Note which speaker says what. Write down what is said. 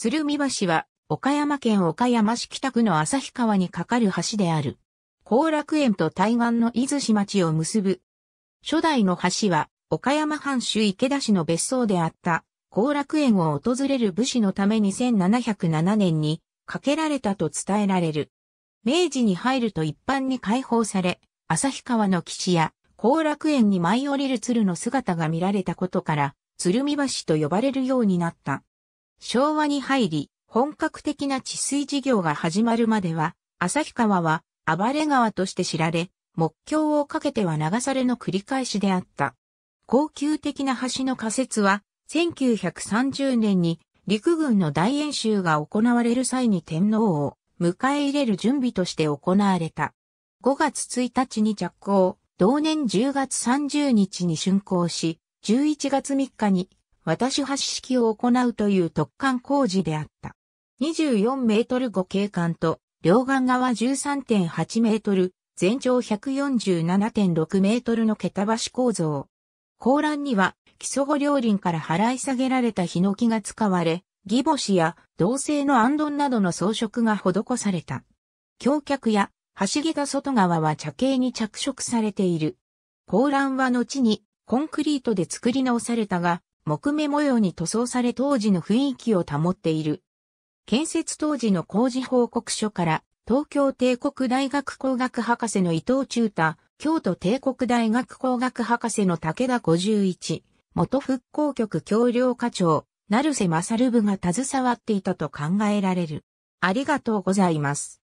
Speaker 1: 鶴見橋は、岡山県岡山市北区の旭川に架かる橋である。後楽園と対岸の伊豆市町を結ぶ。初代の橋は、岡山藩主池田氏の別荘であった、後楽園を訪れる武士のために1707年に、架けられたと伝えられる。明治に入ると一般に開放され、旭川の岸や、後楽園に舞い降りる鶴の姿が見られたことから、鶴見橋と呼ばれるようになった。昭和に入り、本格的な治水事業が始まるまでは、旭川は暴れ川として知られ、目標をかけては流されの繰り返しであった。高級的な橋の仮設は、1930年に陸軍の大演習が行われる際に天皇を迎え入れる準備として行われた。5月1日に着工、同年10月30日に竣工し、11月3日に渡し橋式を行うという特貫工事であった。24メートル5景観と、両岸側13.8メートル、全長147.6メートルの桁橋構造。高欄には、基礎後両輪から払い下げられたヒノキが使われ、ギボシや銅製のアンドンなどの装飾が施された。橋脚や橋桁外側は茶系に着色されている。高欄は後にコンクリートで作り直されたが、木目模様に塗装され当時の雰囲気を保っている。建設当時の工事報告書から東京帝国大学工学博士の伊藤忠太、京都帝国大学工学博士の武田51、元復興局橋梁課長、成瀬正部が携わっていたと考えられる。ありがとうございます。